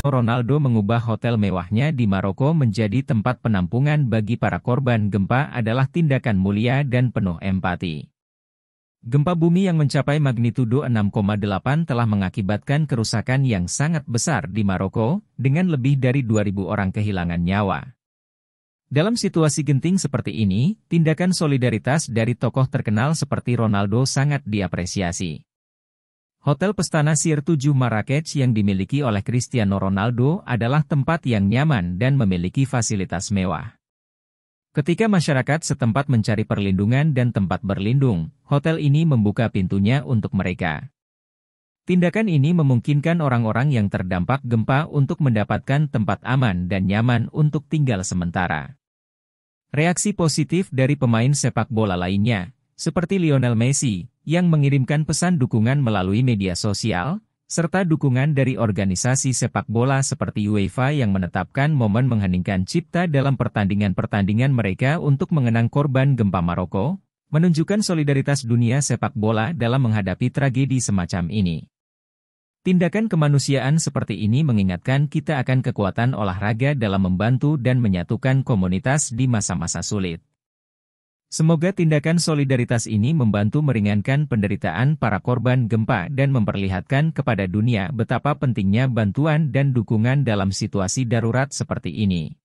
Ronaldo mengubah hotel mewahnya di Maroko menjadi tempat penampungan bagi para korban gempa adalah tindakan mulia dan penuh empati. Gempa bumi yang mencapai magnitudo 6,8 telah mengakibatkan kerusakan yang sangat besar di Maroko, dengan lebih dari 2.000 orang kehilangan nyawa. Dalam situasi genting seperti ini, tindakan solidaritas dari tokoh terkenal seperti Ronaldo sangat diapresiasi. Hotel Pestana Sir 7 Marrakech yang dimiliki oleh Cristiano Ronaldo adalah tempat yang nyaman dan memiliki fasilitas mewah. Ketika masyarakat setempat mencari perlindungan dan tempat berlindung, hotel ini membuka pintunya untuk mereka. Tindakan ini memungkinkan orang-orang yang terdampak gempa untuk mendapatkan tempat aman dan nyaman untuk tinggal sementara. Reaksi positif dari pemain sepak bola lainnya, seperti Lionel Messi, yang mengirimkan pesan dukungan melalui media sosial, serta dukungan dari organisasi sepak bola seperti UEFA yang menetapkan momen mengheningkan cipta dalam pertandingan-pertandingan mereka untuk mengenang korban gempa Maroko, menunjukkan solidaritas dunia sepak bola dalam menghadapi tragedi semacam ini. Tindakan kemanusiaan seperti ini mengingatkan kita akan kekuatan olahraga dalam membantu dan menyatukan komunitas di masa-masa sulit. Semoga tindakan solidaritas ini membantu meringankan penderitaan para korban gempa dan memperlihatkan kepada dunia betapa pentingnya bantuan dan dukungan dalam situasi darurat seperti ini.